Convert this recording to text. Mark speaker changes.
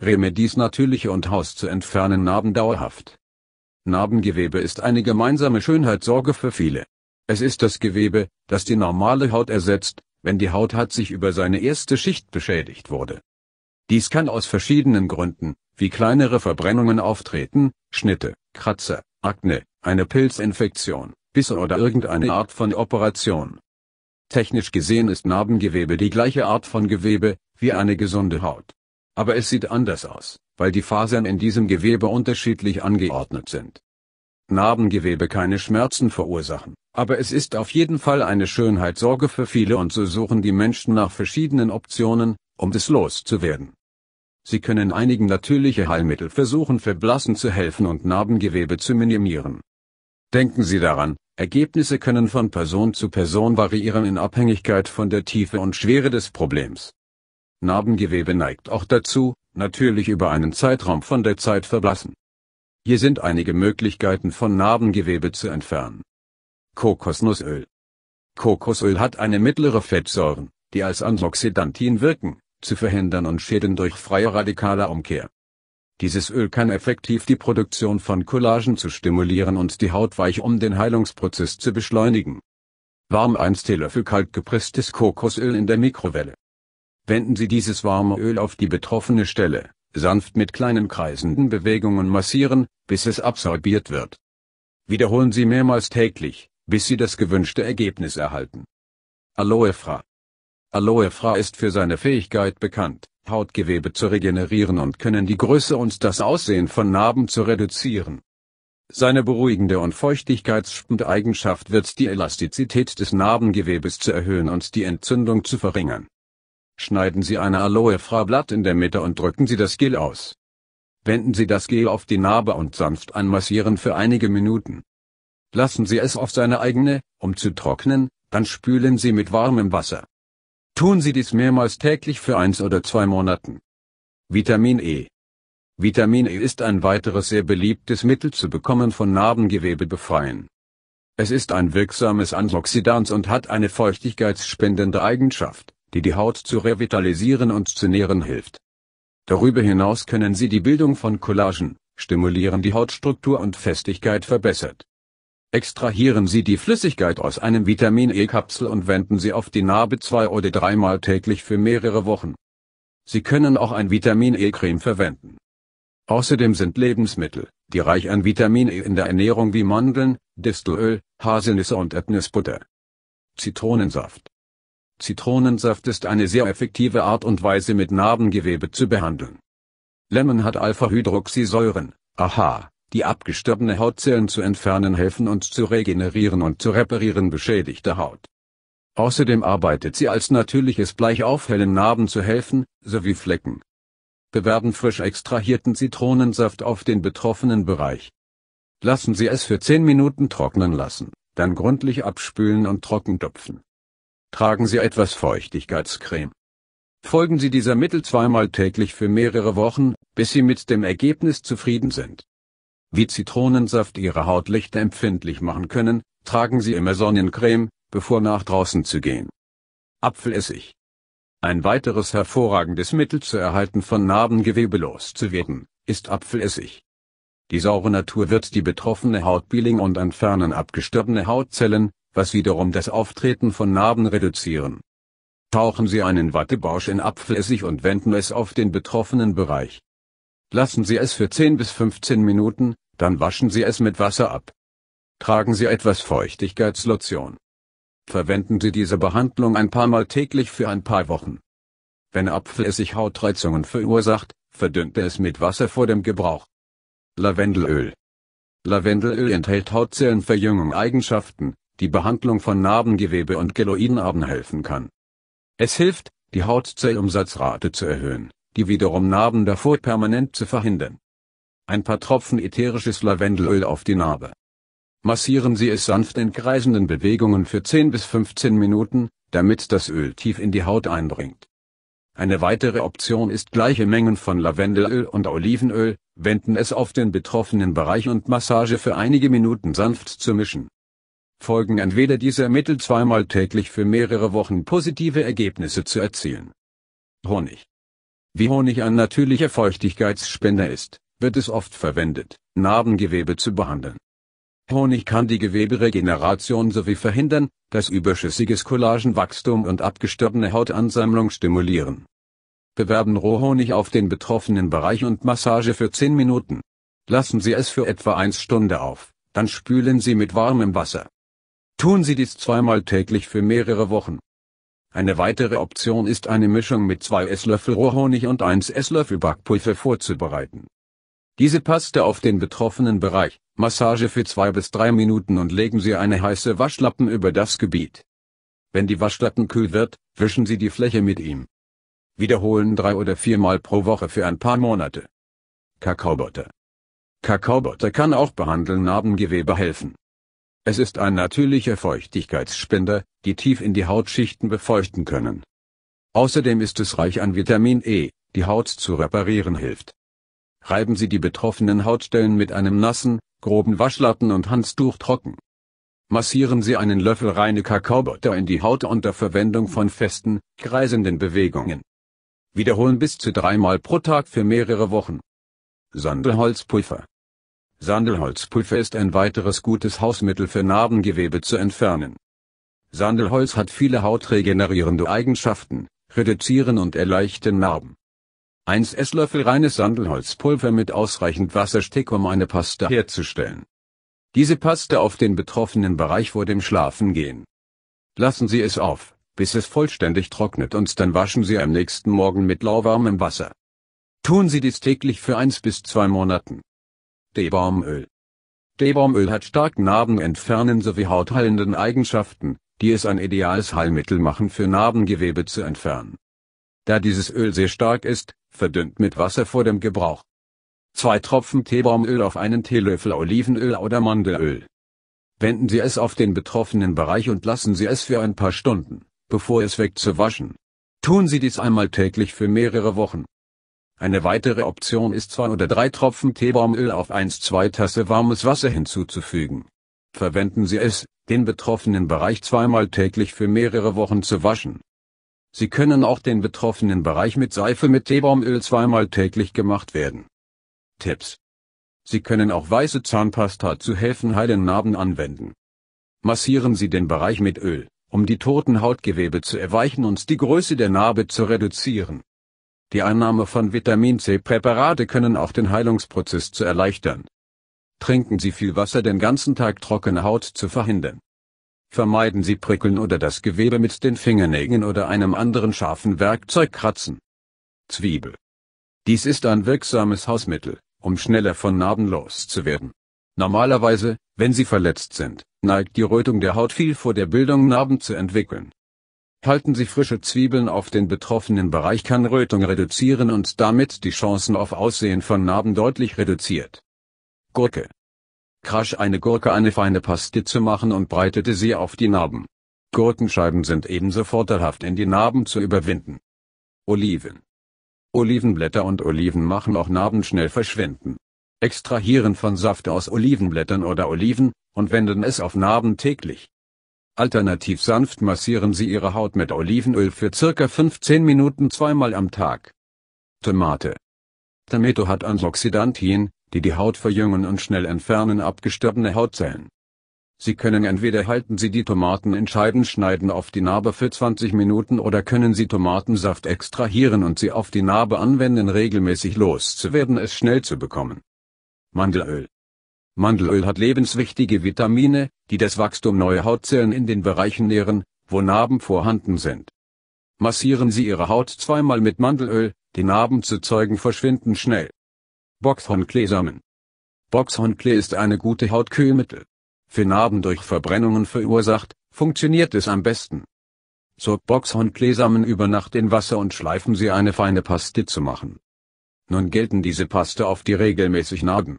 Speaker 1: Remedies natürliche und Haus zu entfernen Narben dauerhaft. Narbengewebe ist eine gemeinsame Schönheitssorge für viele. Es ist das Gewebe, das die normale Haut ersetzt, wenn die Haut hat sich über seine erste Schicht beschädigt wurde. Dies kann aus verschiedenen Gründen, wie kleinere Verbrennungen auftreten, Schnitte, Kratzer, Akne, eine Pilzinfektion, Bisse oder irgendeine Art von Operation. Technisch gesehen ist Narbengewebe die gleiche Art von Gewebe, wie eine gesunde Haut. Aber es sieht anders aus, weil die Fasern in diesem Gewebe unterschiedlich angeordnet sind. Narbengewebe keine Schmerzen verursachen, aber es ist auf jeden Fall eine Schönheitssorge für viele und so suchen die Menschen nach verschiedenen Optionen, um es loszuwerden. Sie können einigen natürliche Heilmittel versuchen verblassen zu helfen und Narbengewebe zu minimieren. Denken Sie daran, Ergebnisse können von Person zu Person variieren in Abhängigkeit von der Tiefe und Schwere des Problems. Narbengewebe neigt auch dazu, natürlich über einen Zeitraum von der Zeit verblassen. Hier sind einige Möglichkeiten von Narbengewebe zu entfernen. Kokosnussöl. Kokosöl hat eine mittlere Fettsäuren, die als Antioxidantin wirken, zu verhindern und Schäden durch freie Radikale umkehr. Dieses Öl kann effektiv die Produktion von Collagen zu stimulieren und die Haut weich um den Heilungsprozess zu beschleunigen. Warm 1 Teelöffel gepresstes Kokosöl in der Mikrowelle. Wenden Sie dieses warme Öl auf die betroffene Stelle, sanft mit kleinen kreisenden Bewegungen massieren, bis es absorbiert wird. Wiederholen Sie mehrmals täglich, bis Sie das gewünschte Ergebnis erhalten. Aloefra Aloefra ist für seine Fähigkeit bekannt, Hautgewebe zu regenerieren und können die Größe und das Aussehen von Narben zu reduzieren. Seine beruhigende und feuchtigkeitsspende Eigenschaft wird die Elastizität des Narbengewebes zu erhöhen und die Entzündung zu verringern. Schneiden Sie eine Aloe-Fra-Blatt in der Mitte und drücken Sie das Gel aus. Wenden Sie das Gel auf die Narbe und sanft anmassieren für einige Minuten. Lassen Sie es auf seine eigene, um zu trocknen, dann spülen Sie mit warmem Wasser. Tun Sie dies mehrmals täglich für eins oder zwei Monaten. Vitamin E Vitamin E ist ein weiteres sehr beliebtes Mittel zu bekommen von Narbengewebe befreien. Es ist ein wirksames Antioxidans und hat eine feuchtigkeitsspendende Eigenschaft die die Haut zu revitalisieren und zu nähren hilft. Darüber hinaus können sie die Bildung von Collagen, stimulieren die Hautstruktur und Festigkeit verbessert. Extrahieren Sie die Flüssigkeit aus einem Vitamin E-Kapsel und wenden Sie auf die Narbe zwei oder dreimal täglich für mehrere Wochen. Sie können auch ein Vitamin E-Creme verwenden. Außerdem sind Lebensmittel, die reich an Vitamin E in der Ernährung wie Mandeln, Distelöl, Haselnüsse und Erdnussbutter. Zitronensaft Zitronensaft ist eine sehr effektive Art und Weise mit Narbengewebe zu behandeln. Lemon hat Alpha-Hydroxysäuren, AHA, die abgestorbene Hautzellen zu entfernen helfen und zu regenerieren und zu reparieren beschädigte Haut. Außerdem arbeitet sie als natürliches Bleich auf hellen Narben zu helfen, sowie Flecken. Bewerben frisch extrahierten Zitronensaft auf den betroffenen Bereich. Lassen Sie es für 10 Minuten trocknen lassen, dann gründlich abspülen und trockentupfen. Tragen Sie etwas Feuchtigkeitscreme. Folgen Sie dieser Mittel zweimal täglich für mehrere Wochen, bis Sie mit dem Ergebnis zufrieden sind. Wie Zitronensaft Ihre Haut lichtempfindlich machen können, tragen Sie immer Sonnencreme, bevor nach draußen zu gehen. Apfelessig. Ein weiteres hervorragendes Mittel zu Erhalten von Narbengewebe loszuwerden, ist Apfelessig. Die saure Natur wird die betroffene Haut bielingen und entfernen abgestorbene Hautzellen, was wiederum das Auftreten von Narben reduzieren. Tauchen Sie einen Wattebausch in Apfelessig und wenden es auf den betroffenen Bereich. Lassen Sie es für 10 bis 15 Minuten, dann waschen Sie es mit Wasser ab. Tragen Sie etwas Feuchtigkeitslotion. Verwenden Sie diese Behandlung ein paar Mal täglich für ein paar Wochen. Wenn Apfelessig Hautreizungen verursacht, verdünnte es mit Wasser vor dem Gebrauch. Lavendelöl Lavendelöl enthält Hautzellenverjüngung Eigenschaften, die Behandlung von Narbengewebe und Keloidenarben helfen kann. Es hilft, die Hautzellumsatzrate zu erhöhen, die wiederum Narben davor permanent zu verhindern. Ein paar Tropfen ätherisches Lavendelöl auf die Narbe. Massieren Sie es sanft in kreisenden Bewegungen für 10 bis 15 Minuten, damit das Öl tief in die Haut eindringt. Eine weitere Option ist gleiche Mengen von Lavendelöl und Olivenöl, wenden es auf den betroffenen Bereich und Massage für einige Minuten sanft zu mischen folgen entweder dieser Mittel zweimal täglich für mehrere Wochen positive Ergebnisse zu erzielen. Honig. Wie Honig ein natürlicher Feuchtigkeitsspender ist, wird es oft verwendet, Narbengewebe zu behandeln. Honig kann die Geweberegeneration sowie verhindern, dass überschüssiges Collagenwachstum und abgestorbene Hautansammlung stimulieren. Bewerben Rohhonig auf den betroffenen Bereich und Massage für 10 Minuten. Lassen Sie es für etwa 1 Stunde auf, dann spülen Sie mit warmem Wasser. Tun Sie dies zweimal täglich für mehrere Wochen. Eine weitere Option ist eine Mischung mit zwei Esslöffel Rohhonig und 1 Esslöffel Backpulver vorzubereiten. Diese Paste auf den betroffenen Bereich, Massage für zwei bis drei Minuten und legen Sie eine heiße Waschlappen über das Gebiet. Wenn die Waschlappen kühl wird, wischen Sie die Fläche mit ihm. Wiederholen drei oder viermal pro Woche für ein paar Monate. Kakaobutter. Kakaobutter kann auch behandeln Narbengewebe helfen. Es ist ein natürlicher Feuchtigkeitsspender, die tief in die Hautschichten befeuchten können. Außerdem ist es reich an Vitamin E, die Haut zu reparieren hilft. Reiben Sie die betroffenen Hautstellen mit einem nassen, groben Waschlappen und Handtuch trocken. Massieren Sie einen Löffel reine Kakaobutter in die Haut unter Verwendung von festen, kreisenden Bewegungen. Wiederholen bis zu dreimal pro Tag für mehrere Wochen. Sandelholzpulver Sandelholzpulver ist ein weiteres gutes Hausmittel für Narbengewebe zu entfernen. Sandelholz hat viele hautregenerierende Eigenschaften, reduzieren und erleichtern Narben. 1 Esslöffel reines Sandelholzpulver mit ausreichend Wasserstick um eine Paste herzustellen. Diese Paste auf den betroffenen Bereich vor dem Schlafen gehen. Lassen Sie es auf, bis es vollständig trocknet und dann waschen Sie am nächsten Morgen mit lauwarmem Wasser. Tun Sie dies täglich für 1 bis 2 Monaten. Teebaumöl. Teebaumöl hat stark narbenentfernend sowie hautheilenden Eigenschaften, die es ein ideales Heilmittel machen für Narbengewebe zu entfernen. Da dieses Öl sehr stark ist, verdünnt mit Wasser vor dem Gebrauch. Zwei Tropfen Teebaumöl auf einen Teelöffel Olivenöl oder Mandelöl. Wenden Sie es auf den betroffenen Bereich und lassen Sie es für ein paar Stunden, bevor es wegzuwaschen. Tun Sie dies einmal täglich für mehrere Wochen. Eine weitere Option ist zwei oder drei Tropfen Teebaumöl auf 1-2 Tasse warmes Wasser hinzuzufügen. Verwenden Sie es, den betroffenen Bereich zweimal täglich für mehrere Wochen zu waschen. Sie können auch den betroffenen Bereich mit Seife mit Teebaumöl zweimal täglich gemacht werden. Tipps. Sie können auch weiße Zahnpasta zu helfen heilen Narben anwenden. Massieren Sie den Bereich mit Öl, um die toten Hautgewebe zu erweichen und die Größe der Narbe zu reduzieren. Die Einnahme von Vitamin C-Präparate können auch den Heilungsprozess zu erleichtern. Trinken Sie viel Wasser den ganzen Tag trockene Haut zu verhindern. Vermeiden Sie Prickeln oder das Gewebe mit den Fingernägeln oder einem anderen scharfen Werkzeug kratzen. Zwiebel. Dies ist ein wirksames Hausmittel, um schneller von Narben loszuwerden. Normalerweise, wenn Sie verletzt sind, neigt die Rötung der Haut viel vor der Bildung Narben zu entwickeln. Halten Sie frische Zwiebeln auf den betroffenen Bereich kann Rötung reduzieren und damit die Chancen auf Aussehen von Narben deutlich reduziert. Gurke. Crash eine Gurke eine feine Paste zu machen und breitete sie auf die Narben. Gurkenscheiben sind ebenso vorteilhaft in die Narben zu überwinden. Oliven. Olivenblätter und Oliven machen auch Narben schnell verschwinden. Extrahieren von Saft aus Olivenblättern oder Oliven, und wenden es auf Narben täglich. Alternativ sanft massieren Sie Ihre Haut mit Olivenöl für circa 15 Minuten zweimal am Tag. Tomate Tomato hat Antioxidantien, die die Haut verjüngen und schnell entfernen abgestorbene Hautzellen. Sie können entweder halten Sie die Tomaten in Scheiben schneiden auf die Narbe für 20 Minuten oder können Sie Tomatensaft extrahieren und sie auf die Narbe anwenden regelmäßig loszuwerden es schnell zu bekommen. Mandelöl Mandelöl hat lebenswichtige Vitamine, die das Wachstum neuer Hautzellen in den Bereichen nähren, wo Narben vorhanden sind. Massieren Sie Ihre Haut zweimal mit Mandelöl, die Narben zu Zeugen verschwinden schnell. boxhornklee sammeln. Boxhornklee ist eine gute Hautkühlmittel. Für Narben durch Verbrennungen verursacht, funktioniert es am besten. Zog Boxhornklee-Samen über Nacht in Wasser und schleifen Sie eine feine Paste zu machen. Nun gelten diese Paste auf die regelmäßig Narben.